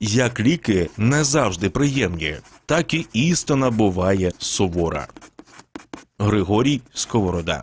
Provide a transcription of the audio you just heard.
як ліки не завжди приємні, так і істина буває сувора. Григорій Сковорода